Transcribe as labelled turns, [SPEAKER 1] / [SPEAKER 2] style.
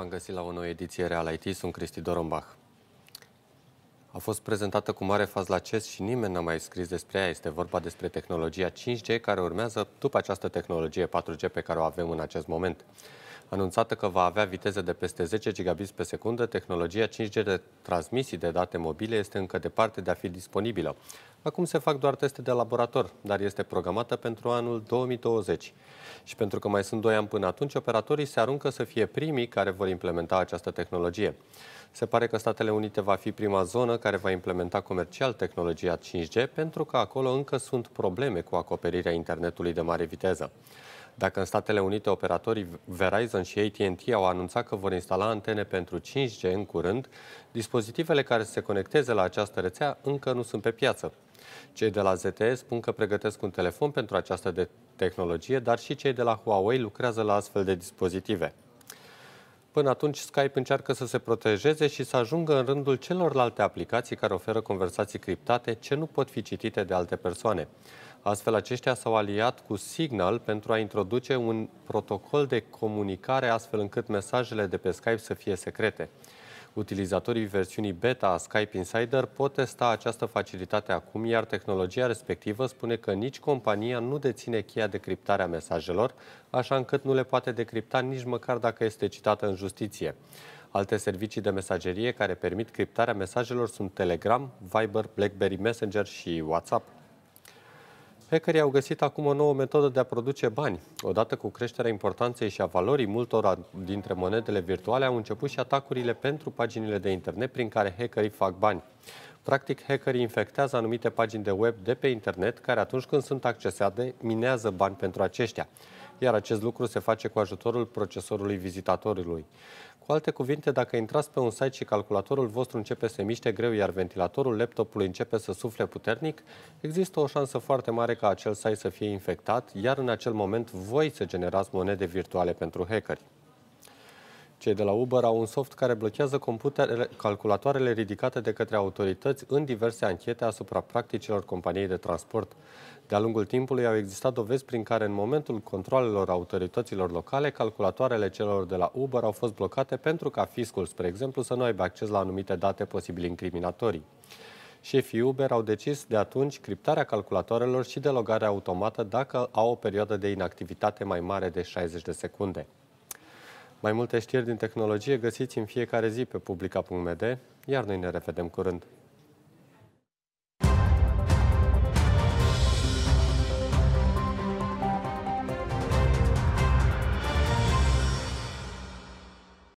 [SPEAKER 1] v-am găsit la o nouă ediție Real IT, sunt Cristi Dorombach. A fost prezentată cu mare faz la CES și nimeni n-a mai scris despre ea. Este vorba despre tehnologia 5G care urmează după această tehnologie 4G pe care o avem în acest moment anunțată că va avea viteze de peste 10 gigabits pe secundă, tehnologia 5G de transmisii de date mobile este încă departe de a fi disponibilă. Acum se fac doar teste de laborator, dar este programată pentru anul 2020. Și pentru că mai sunt 2 ani până atunci, operatorii se aruncă să fie primii care vor implementa această tehnologie. Se pare că Statele Unite va fi prima zonă care va implementa comercial tehnologia 5G, pentru că acolo încă sunt probleme cu acoperirea internetului de mare viteză. Dacă în Statele Unite operatorii Verizon și AT&T au anunțat că vor instala antene pentru 5G în curând, dispozitivele care se conecteze la această rețea încă nu sunt pe piață. Cei de la ZTE spun că pregătesc un telefon pentru această de tehnologie, dar și cei de la Huawei lucrează la astfel de dispozitive. Până atunci, Skype încearcă să se protejeze și să ajungă în rândul celorlalte aplicații care oferă conversații criptate ce nu pot fi citite de alte persoane. Astfel, aceștia s-au aliat cu Signal pentru a introduce un protocol de comunicare astfel încât mesajele de pe Skype să fie secrete. Utilizatorii versiunii beta a Skype Insider pot testa această facilitate acum, iar tehnologia respectivă spune că nici compania nu deține cheia de criptare a mesajelor, așa încât nu le poate decripta nici măcar dacă este citată în justiție. Alte servicii de mesagerie care permit criptarea mesajelor sunt Telegram, Viber, BlackBerry Messenger și WhatsApp. Hackerii au găsit acum o nouă metodă de a produce bani. Odată cu creșterea importanței și a valorii multora dintre monedele virtuale, au început și atacurile pentru paginile de internet prin care hackerii fac bani. Practic, hackerii infectează anumite pagini de web de pe internet, care atunci când sunt accesate, minează bani pentru aceștia iar acest lucru se face cu ajutorul procesorului vizitatorului. Cu alte cuvinte, dacă intrați pe un site și calculatorul vostru începe să miște greu, iar ventilatorul laptopului începe să sufle puternic, există o șansă foarte mare ca acel site să fie infectat, iar în acel moment voi să generați monede virtuale pentru hackeri. Cei de la Uber au un soft care blochează computerele, calculatoarele ridicate de către autorități în diverse anchete asupra practicilor companiei de transport. De-a lungul timpului au existat dovezi prin care în momentul controlelor autorităților locale, calculatoarele celor de la Uber au fost blocate pentru ca fiscul, spre exemplu, să nu aibă acces la anumite date posibil incriminatorii. Șefii Uber au decis de atunci criptarea calculatoarelor și delogarea automată dacă au o perioadă de inactivitate mai mare de 60 de secunde. Mai multe știri din tehnologie găsiți în fiecare zi pe publica.md, iar noi ne revedem curând.